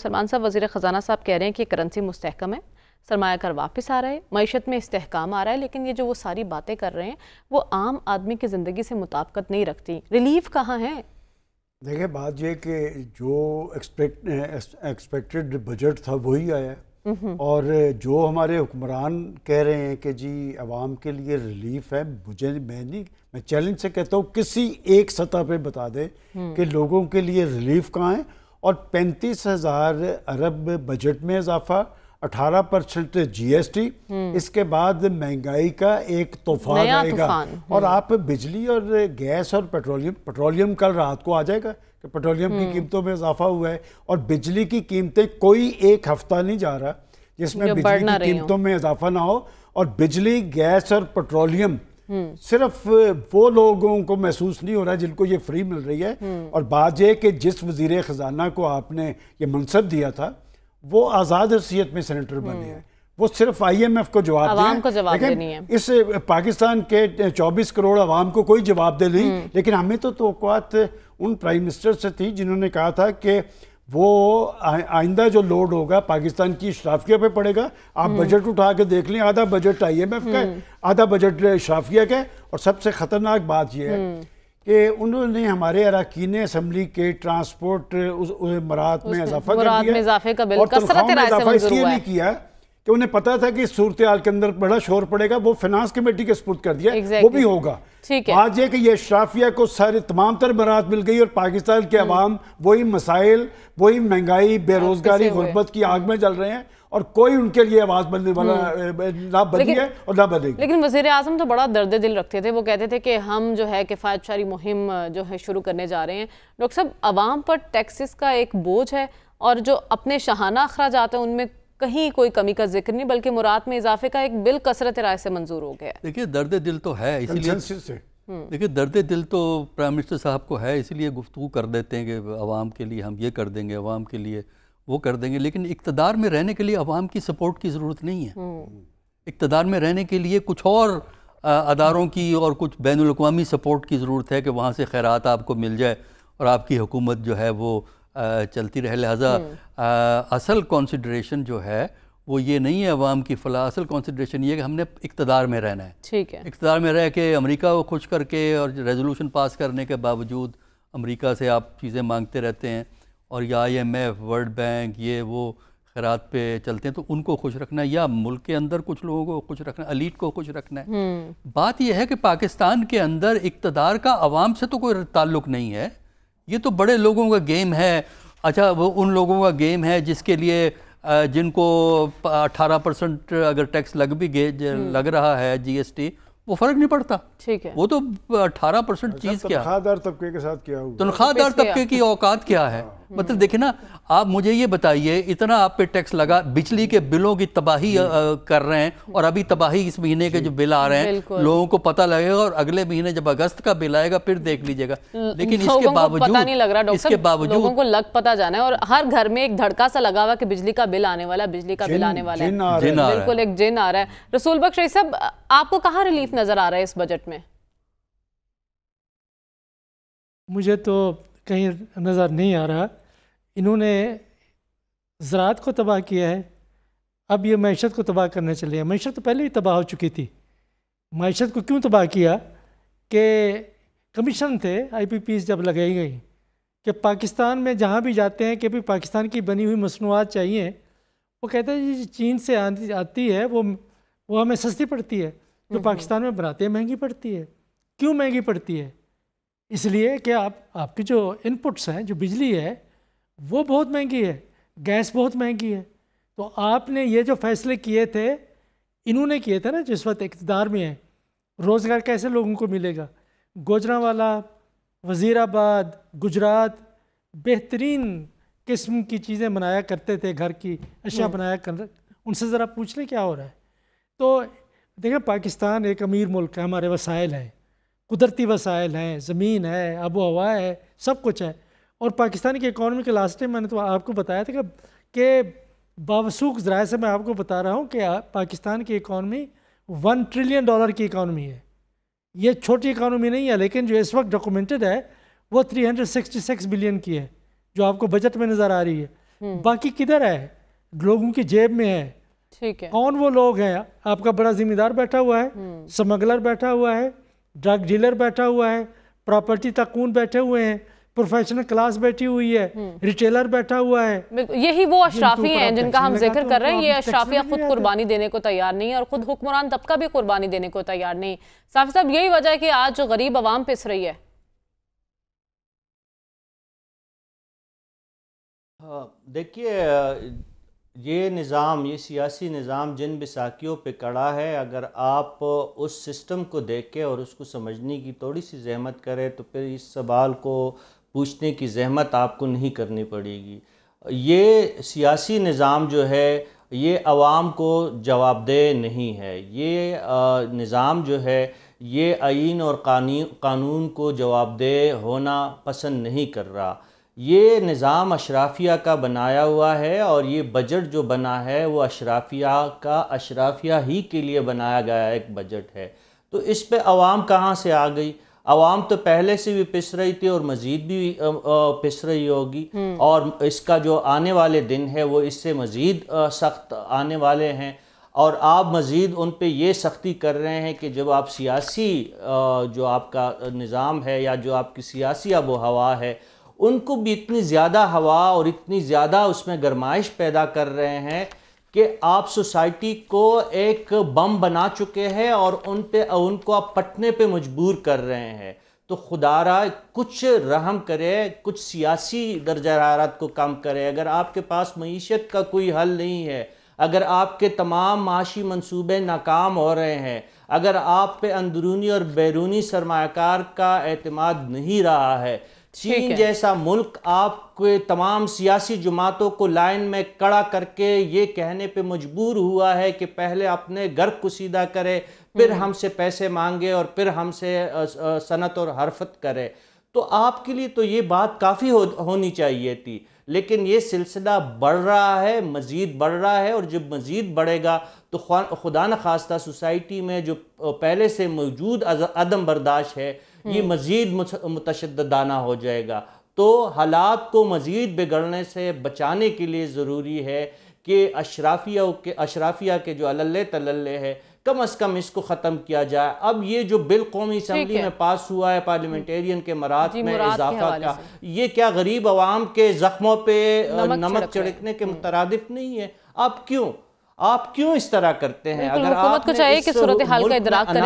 सलमान साहब वजी ख़जाना साहब कह रहे हैं कि करेंसी मुस्तकम है कर वापस आ रहा है मीशत में इसकाम आ रहा है लेकिन ये जो वो सारी बातें कर रहे हैं वो आम आदमी की ज़िंदगी से मुताबकत नहीं रखती रिलीफ कहाँ है देखिए बात ये कि जो एक्सपेक्ट एक्सपेक्टेड बजट था वही आया और जो हमारे हुक्मरान कह रहे हैं कि जी आवाम के लिए रिलीफ है मुझे मैं नहीं मैं चैलेंज से कहता हूँ किसी एक सतह पे बता दे हम्म। कि लोगों के लिए रिलीफ कहाँ है और पैंतीस हज़ार अरब बजट में इजाफा 18 परसेंट जीएसटी हम्म। इसके बाद महंगाई का एक तूफान आएगा और हम्म। आप बिजली और गैस और पेट्रोलियम पेट्रोलियम कल रात को आ जाएगा कि पेट्रोलियम की हम्म। कीमतों में इजाफा हुआ है और बिजली की कीमतें कोई एक हफ्ता नहीं जा रहा जिसमें बिजली की कीमतों में इजाफा ना हो और बिजली गैस और पेट्रोलियम सिर्फ वो लोगों को महसूस नहीं हो रहा जिनको ये फ्री मिल रही है और बात यह कि जिस वजीर ख़जाना को आपने ये मनसब दिया था वो आज़ाद हसीियत में सेनेटर बने हैं वो सिर्फ आई एम एफ को जवाब देनी है इस पाकिस्तान के चौबीस करोड़ आवाम को कोई जवाब दे नहीं हम्म। लेकिन हमें तो उन प्राइम मिनिस्टर से थी जिन्होंने कहा था कि वो आइंदा जो लोड होगा पाकिस्तान की शराफिया पे पड़ेगा आप हम्म। बजट उठा के देख लें आधा बजट आईएमएफ का हम्म। आधा बजट शराफिया का है और सबसे ख़तरनाक बात यह है हम्म। कि उन्होंने हमारे अरकान असम्बली के ट्रांसपोर्ट उस, उस मरात में इजाफा कर दिया और तनख्वाहों में इजाफा इसलिए नहीं किया कि उन्हें पता था कि सूरत हाल के अंदर बड़ा शोर पड़ेगा वो फिनांस कमेटी के सपुर्द कर दिया exactly. वो भी होगा ठीक है आज ये कि ये अशराफिया को सारे तमाम तर बरात मिल गई और पाकिस्तान के अवाम हम्म। वही मसाइल वही महंगाई बेरोजगारी गुर्बत की आग में जल रहे हैं और कोई उनके लिए आवाज बनने वाला हम्म। ना बनी है और ना बनेगी लेकिन वजीर आजम तो बड़ा दर्द दिल रखते थे वो कहते थे कि हम जो है किफ़ायत शारी मुहिम जो है शुरू करने जा रहे हैं डॉक्टर साहब आवाम पर टैक्सेस का एक बोझ है और जो अपने शहाना अखराज हैं उनमें कहीं कोई कमी का जिक्र नहीं बल्कि मुराद में इजाफे का एक बिल कसरत राय से मंजूर हो गया देखिए दर्द दिल तो है इसीलिए हम्म। देखिए दर्द दिल तो प्राइम मिनिस्टर साहब को है इसीलिए गुफ्तु कर देते हैं कि आवाम के लिए हम ये कर देंगे आवाम के लिए वो कर देंगे लेकिन इकतदार में रहने के लिए आवाम की सपोर्ट की ज़रूरत नहीं है हम्म। इकतदार में रहने के लिए कुछ और अदारों की और कुछ बैन अवी सपोर्ट की ज़रूरत है कि वहाँ से खैरात आपको मिल जाए और आपकी हुकूमत जो है वो चलती रहे लिहाजा हम्म। असल कॉन्सिड्रेशन जो है वो ये नहीं है अवाम की फला असल कॉन्सिड्रेशन ये कि हमने इकतदार में रहना है ठीक है इकतदार में रह के अमरीका को खुश करके और रेजोल्यूशन पास करने के बावजूद अमरीका से आप चीज़ें मांगते रहते हैं और या I M F world bank ये वो खैरात पे चलते हैं तो उनको खुश रखना है या मुल्क के अंदर कुछ लोगों को खुश रखना अलीट को खुश रखना है हम्म। बात यह है कि पाकिस्तान के अंदर इकतदार का अवाम से तो कोई ताल्लुक नहीं है ये तो बड़े लोगों का गेम है अच्छा वो उन लोगों का गेम है जिसके लिए जिनको 18 परसेंट अगर टैक्स लग भी गए हम्म। लग रहा है जीएसटी वो फर्क नहीं पड़ता ठीक है वो तो 18 परसेंट अच्छा, चीज क्या तनख्वाहदार तबके के साथ क्या हुआ तनख्वाहदार तबके की औकात क्या है हाँ। मतलब देखिए ना आप मुझे ये बताइए इतना आप पे टैक्स लगा बिजली के बिलों की तबाही कर रहे हैं और अभी तबाही इस महीने के जो बिल आ रहे हैं लोगों को पता लगेगा और अगले महीने जब अगस्त का बिल आएगा फिर देख लीजिएगा लेकिन इसके बावजूद पता नहीं लग रहा इसके बावजूद लोगों को लग पता जाना है और हर घर में एक धड़का सा लगा हुआ की बिजली का बिल आने वाला बिजली का बिल आने वाला है बिल्कुल एक जिन आ रहा है रसूल बख्श सब आपको कहाँ रिलीफ तकलीफ नज़र आ रहा है इस बजट में मुझे तो कहीं नज़र नहीं आ रहा इन्होंने ज़रात को तबाह किया है अब ये मीशत को तबाह करने चले हैं मीशत तो पहले ही तबाह हो चुकी थी मीशत को क्यों तबाह किया कि कमीशन थे आईपीपीस जब लगाई गई कि पाकिस्तान में जहाँ भी जाते हैं कि भी पाकिस्तान की बनी हुई मसनूआत चाहिए वो कहते हैं जी चीन से आती है वो वो हमें सस्ती पड़ती है तो पाकिस्तान हम्म। में बरातें महंगी पड़ती है क्यों महंगी पड़ती है इसलिए कि आप आपकी जो इनपुट्स हैं जो बिजली है वो बहुत महंगी है गैस बहुत महंगी है तो आपने ये जो फैसले किए थे इन्होंने किए थे ना जिस वक्त इकतदार में है रोज़गार कैसे लोगों को मिलेगा गोजरावाला वज़ीराबाद गुजरात बेहतरीन किस्म की चीज़ें बनाया करते थे घर की अशिया हम्म। बनाया कर उनसे ज़रा पूछ लें क्या हो रहा है तो देखिए पाकिस्तान एक अमीर मुल्क है हमारे वसायल हैं कुदरती वसायल हैं ज़मीन है आबो हवा है सब कुछ है और पाकिस्तान की इकानमी के लास्ट टाइम मैंने तो आपको बताया था कि बावसूख जराए से मैं आपको बता रहा हूँ कि पाकिस्तान की इकानमी वन ट्रिलियन डॉलर की इकानमी है ये छोटी इकानमी नहीं है लेकिन जो इस वक्त डॉक्यूमेंटेड है वो 366 बिलियन की है जो आपको बजट में नज़र आ रही है हम्म। बाकी किधर है लोगों की जेब में है ठीक है कौन वो लोग हैं आपका बड़ा जिम्मेदार बैठा हुआ है हम्म। स्मगलर बैठा हुआ है ड्रग डीलर बैठा हुआ है प्रॉपर्टी तकून बैठे हुए हैं प्रोफेशनल क्लास बैठी हुई है हम्म। रिटेलर बैठा हुआ है यही वो अशराफी हैं जिनका हम जिक्र कर तो रहे हैं ये अशराफिया खुद कुर्बानी देने को तैयार नहीं है और खुद हुक्मरान तबका भी कुर्बानी देने को तैयार नहीं साफी साहब यही वजह है कि आज जो गरीब आवाम पिस रही है हाँ, देखिए ये निज़ाम ये सियासी निज़ाम जिन बिसाकियों पे कड़ा है अगर आप उस सिस्टम को देख के और उसको समझने की थोड़ी सी जहमत करें तो फिर इस सवाल को पूछने की जहमत आपको नहीं करनी पड़ेगी ये सियासी निज़ाम जो है ये आवाम को जवाबदेह नहीं है ये निज़ाम जो है ये आइन और कानून को जवाबदेह होना पसंद नहीं कर रहा ये निज़ाम अशराफिया का बनाया हुआ है और ये बजट जो बना है वो अशराफिया का अशराफिया ही के लिए बनाया गया एक बजट है तो इस पे आवाम कहाँ से आ गई आवाम तो पहले से भी पिस रही थी और मज़ीद भी पिस रही होगी हम्म। और इसका जो आने वाले दिन है वो इससे मज़ीद सख्त आने वाले हैं और आप मज़ीद उन पर यह सख्ती कर रहे हैं कि जब आप सियासी जो आपका निज़ाम है या जो आपकी सियासी आबो हवा है उनको भी इतनी ज़्यादा हवा और इतनी ज़्यादा उसमें गर्माइश पैदा कर रहे हैं कि आप सोसाइटी को एक बम बना चुके हैं और उन पर उनको आप पटने पे मजबूर कर रहे हैं तो खुदा कुछ रहम करे कुछ सियासी दर्ज हरारत को कम करे अगर आपके पास मीशत का कोई हल नहीं है अगर आपके तमाम माशी मंसूबे नाकाम हो रहे हैं अगर आप पे अंदरूनी और बैरूनी सरमाकार का अतमाद नहीं रहा है चीन जैसा मुल्क आपके तमाम सियासी जमातों को लाइन में कड़ा करके ये कहने पे मजबूर हुआ है कि पहले अपने घर को सीधा करे फिर हम्म। हमसे पैसे मांगे और फिर हमसे सनत और हरफत करे तो आपके लिए तो ये बात काफ़ी हो, होनी चाहिए थी लेकिन ये सिलसिला बढ़ रहा है मज़ीद बढ़ रहा है और जब मज़ीद बढ़ेगा तो खुदा न खास्ता सोसाइटी में जो पहले से मौजूद अदम बर्दाश्त है ये हम्म। मजीद मुतशदाना हो जाएगा तो हालात को मज़ीद बिगड़ने से बचाने के लिए ज़रूरी है कि अशराफिया के अशराफिया के जो अल्ल तल्ले है कम अज़ कम इसको ख़त्म किया जाए अब ये जो बिल कौमी असम्बली में पास हुआ है पार्लियामेंटेरियन के मराद में इजाफा का ये क्या गरीब आवाम के ज़ख्मों पर नमक चिड़कने के हम्म। मुतरद नहीं है आप क्यों आप क्यों इस तरह करते हैं अगर आप को चाहिए कि सूरत हाल का इदराक करें